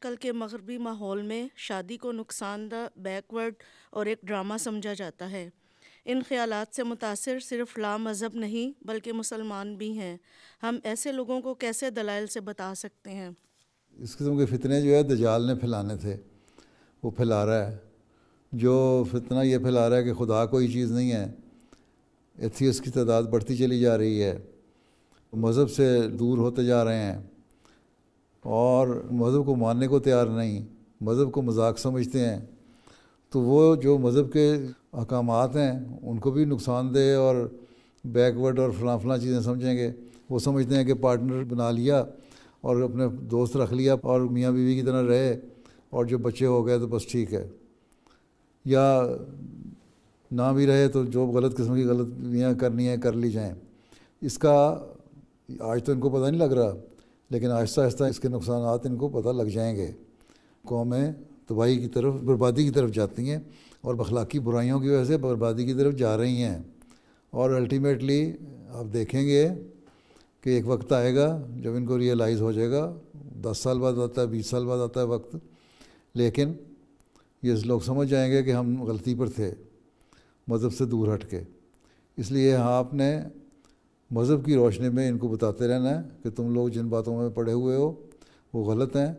आजकल के मगरबी माहौल में शादी को नुकसानदा बैकवर्ड और एक ड्रामा समझा जाता है इन ख्याल से मुतासर सिर्फ ला मज़हब नहीं बल्कि मुसलमान भी हैं हम ऐसे लोगों को कैसे दलाइल से बता सकते हैं इस किस्म के फितने जो है दजाल ने फैलाने थे वो फैला रहा है जो फितना ये फैला रहा है कि खुदा कोई चीज़ नहीं है एथियस की तादाद बढ़ती चली जा रही है मज़हब से दूर होते जा रहे हैं और मज़हब को मानने को तैयार नहीं मज़हब को मजाक समझते हैं तो वो जो मज़हब के अहकाम हैं उनको भी नुकसानदेह और बैकवर्ड और फलां फला चीज़ें समझेंगे वो समझते हैं कि पार्टनर बना लिया और अपने दोस्त रख लिया और मियाँ बीवी की तरह रहे और जो बच्चे हो गए तो बस ठीक है या ना भी रहे तो जो गलत किस्म की गलत मियाँ करनी है कर ली जाएँ इसका आज तो इनको पता नहीं लग रहा लेकिन आहिस्ता आहिस्ता इसके नुकसान इनको पता लग जाएंगे कौमें तबाही की तरफ बर्बादी की तरफ जाती हैं और बखलाकी बुराइयों की वजह से बर्बादी की तरफ जा रही हैं और अल्टीमेटली आप देखेंगे कि एक वक्त आएगा जब इनको रियलाइज़ हो जाएगा दस साल बाद आता है बीस साल बाद आता है वक्त लेकिन ये लोग समझ जाएंगे कि हम गलती पर थे मज़हब से दूर हट के इसलिए आपने मज़हब की रोशनी में इनको बताते रहना है कि तुम लोग जिन बातों में पढ़े हुए हो वो गलत हैं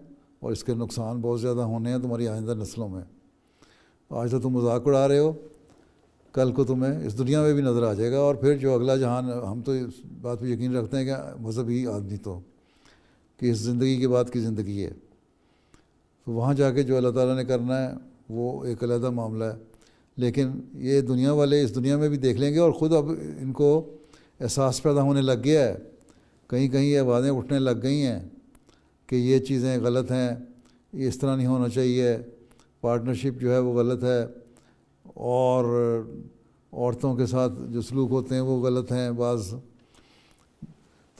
और इसके नुकसान बहुत ज़्यादा होने हैं तुम्हारी आइंदा नस्लों में आज तो तुम मजाक उड़ा रहे हो कल को तुम्हें इस दुनिया में भी नज़र आ जाएगा और फिर जो अगला जहान हम तो इस बात पर यकीन रखते हैं कि मज़हब ही आदमी तो कि इस ज़िंदगी के बाद की ज़िंदगी है तो वहाँ जाके जो अल्लाह ताला ने करना है वो एक अलहदा मामला है लेकिन ये दुनिया वाले इस दुनिया में भी देख लेंगे और ख़ुद अब इनको एहसास पैदा होने लग गया है कहीं कहीं ये आवाज़ें उठने लग गई हैं कि ये चीज़ें गलत हैं इस तरह नहीं होना चाहिए पार्टनरशिप जो है वो गलत है और औरतों के साथ जो सलूक होते हैं वो गलत हैं बाज़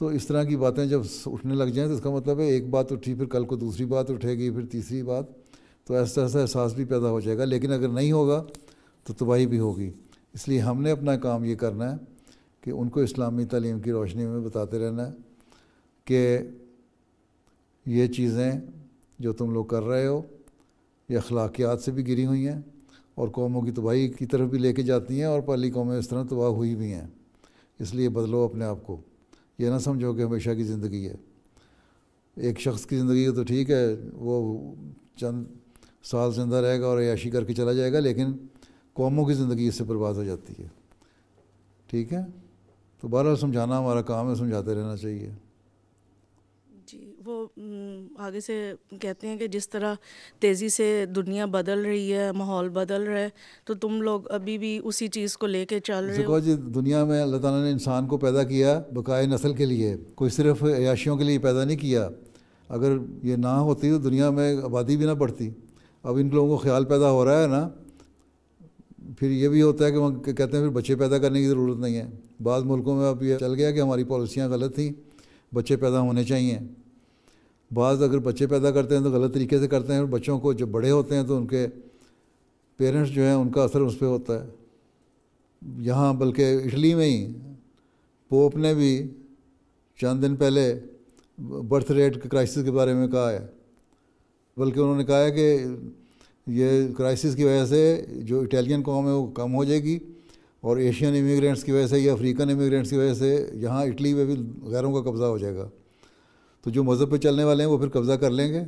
तो इस तरह की बातें जब उठने लग जाएं तो इसका मतलब है एक बात उठी फिर कल को दूसरी बात उठेगी फिर तीसरी बात तो ऐसा ऐसा एहसास भी पैदा हो जाएगा लेकिन अगर नहीं होगा तो तबाही भी होगी इसलिए हमने अपना काम ये करना है कि उनको इस्लामी तलीम की रोशनी में बताते रहना कि ये चीज़ें जो तुम लोग कर रहे हो ये अखलाकियात से भी गिरी हुई हैं और कौमों की तबाही की तरफ भी लेके जाती हैं और पहली कौमें इस तरह तबाह हुई भी हैं इसलिए बदलो अपने आप को ये ना समझो कि हमेशा की ज़िंदगी है एक शख्स की ज़िंदगी तो ठीक है वो चंद साल जिंदा रहेगा और याशी करके चला जाएगा लेकिन कौमों की ज़िंदगी इससे बर्बाद हो जाती है ठीक है तो बारह समझाना हमारा काम है समझाते रहना चाहिए जी वो आगे से कहते हैं कि जिस तरह तेज़ी से दुनिया बदल रही है माहौल बदल रहा है तो तुम लोग अभी भी उसी चीज़ को लेके चल रहे हो जी दुनिया में अल्लाह ताला ने इंसान को पैदा किया बकाए नस्ल के लिए कोई सिर्फ याशियों के लिए पैदा नहीं किया अगर ये ना होती तो दुनिया में आबादी भी ना बढ़ती अब इन लोगों को ख्याल पैदा हो रहा है ना फिर ये भी होता है कि वहाँ कहते हैं फिर बच्चे पैदा करने की ज़रूरत नहीं है बाद मुल्कों में अब यह चल गया कि हमारी पॉलिसियाँ गलत थी बच्चे पैदा होने चाहिए बाद अगर बच्चे पैदा करते हैं तो गलत तरीके से करते हैं और बच्चों को जब बड़े होते हैं तो उनके पेरेंट्स जो हैं उनका असर उस पर होता है यहाँ बल्कि इटली में ही पोप ने भी चंद दिन पहले बर्थ रेट क्राइसिस के बारे में कहा है बल्कि उन्होंने कहा है कि ये क्राइसिस की वजह से जो इटालियन कौम है वो कम हो जाएगी और एशियन इमिग्रेंट्स की वजह से या अफ्रीकन इमिग्रेंट्स की वजह से यहाँ इटली में भी गैरों का कब्ज़ा हो जाएगा तो जो मज़हब पे चलने वाले हैं वो फिर कब्ज़ा कर लेंगे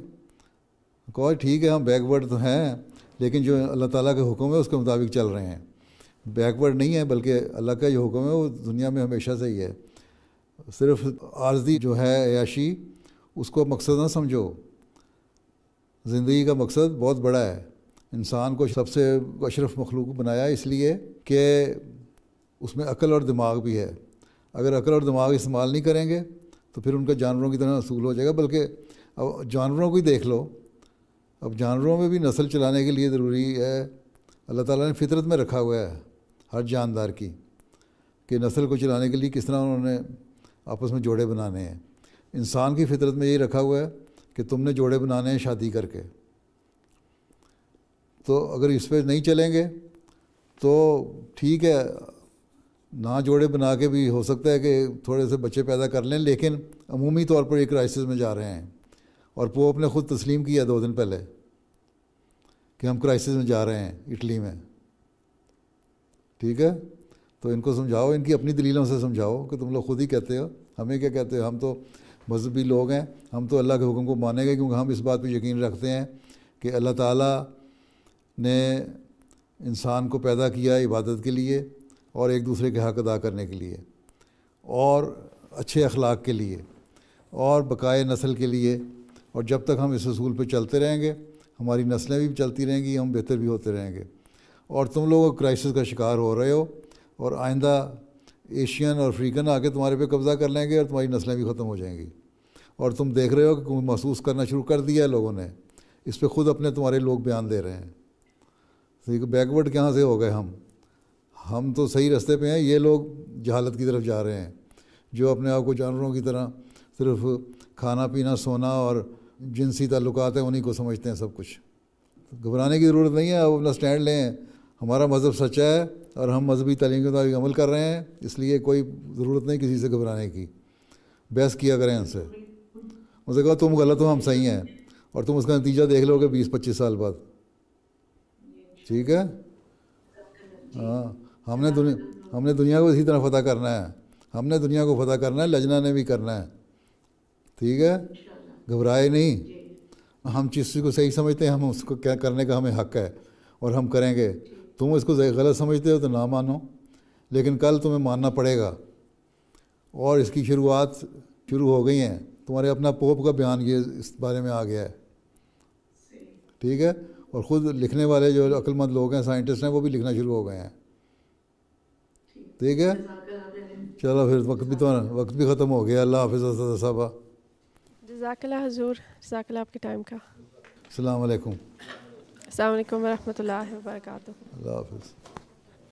कहा ठीक है हम बैकवर्ड तो हैं लेकिन जो अल्लाह ताला के हुक्म है उसके मुताबिक चल रहे हैं बैकवर्ड नहीं है बल्कि अल्लाह का जो हुक्म है वो दुनिया में हमेशा से ही है सिर्फ आर्जी जो है याशी उसको मकसद ना समझो ज़िंदगी का मकसद बहुत बड़ा है इंसान को सबसे अशरफ मखलूक बनाया इसलिए कि उसमें अकल और दिमाग भी है अगर अकल और दिमाग इस्तेमाल नहीं करेंगे तो फिर उनका जानवरों की तरह असूल हो जाएगा बल्कि अब जानवरों को ही देख लो अब जानवरों में भी नस्ल चलाने के लिए ज़रूरी है अल्लाह ताला ने फितरत में रखा हुआ है हर जानदार की कि नस्ल को चलाने के लिए किस तरह उन्होंने आपस में जोड़े बनाने हैं इंसान की फितरत में यही रखा हुआ है कि तुमने जोड़े बनाने हैं शादी करके तो अगर इस पर नहीं चलेंगे तो ठीक है ना जोड़े बना के भी हो सकता है कि थोड़े से बच्चे पैदा कर लें लेकिन अमूमी तौर पर एक क्राइसिस में जा रहे हैं और पोप ने ख़ुद तस्लीम किया दो दिन पहले कि हम क्राइसिस में जा रहे हैं इटली में ठीक है तो इनको समझाओ इनकी अपनी दलीलों से समझाओ कि तुम लोग खुद ही कहते हो हमें क्या कहते हो हम तो मजहबी लोग हैं हम तो अल्लाह के हुक्म को मानेंगे क्योंकि हम इस बात पर यकीन रखते हैं कि अल्लाह ताला ने इंसान को पैदा किया इबादत के लिए और एक दूसरे के हक अदा करने के लिए और अच्छे अखलाक के लिए और बकाए नस्ल के लिए और जब तक हम इस असूल पर चलते रहेंगे हमारी नस्लें भी चलती रहेंगी हम बेहतर भी होते रहेंगे और तुम लोग क्राइसिस का शिकार हो रहे हो और आइंदा एशियन और अफ्रीकन आके तुम्हारे पे कब्ज़ा कर लेंगे और तुम्हारी नस्लें भी ख़त्म हो जाएंगी और तुम देख रहे हो कि महसूस करना शुरू कर दिया है लोगों ने इस पर ख़ुद अपने तुम्हारे लोग बयान दे रहे हैं देखो तो बैकवर्ड कहाँ से हो गए हम हम तो सही रास्ते पे हैं ये लोग जहालत की तरफ जा रहे हैं जो अपने आप को जानवरों की तरह सिर्फ खाना पीना सोना और जिनसी ताल्लुक हैं उन्हीं को समझते हैं सब कुछ घबराने की ज़रूरत नहीं है अब अपना स्टैंड लें हमारा मज़हब सच्चा है और हम मजहबी तलीम के मुताबिक अमल कर रहे हैं इसलिए कोई ज़रूरत नहीं किसी से घबराने की बहस किया करें उनसे उनसे कहा तुम गलत हो हम सही हैं और तुम उसका नतीजा देख लोगे बीस पच्चीस साल बाद ठीक है हाँ हमने दुनिया हमने दुनिया को इसी तरह फतेह करना है हमने दुनिया को फतेह करना है लजना ने भी करना है ठीक है घबराए नहीं हम चीज़ को सही समझते हैं हम उसको क्या करने का हमें हक है और हम करेंगे तुम इसको गलत समझते हो तो ना मानो लेकिन कल तुम्हें मानना पड़ेगा और इसकी शुरुआत शुरू हो गई है तुम्हारे अपना पोप का बयान ये इस बारे में आ गया है ठीक है और ख़ुद लिखने वाले जो अक्लमंद लोग हैं साइंटिस्ट हैं वो भी लिखना शुरू हो गए हैं ठीक है चलो फिर वक्त भी तो वक्त भी ख़त्म हो गया अल्लाह हाफिज़ साहबा जजाकला हजूर जजाकला आपके टाइम का अलैक्म अलैक्म वरहमल वर्क अल्लाह हाफिज़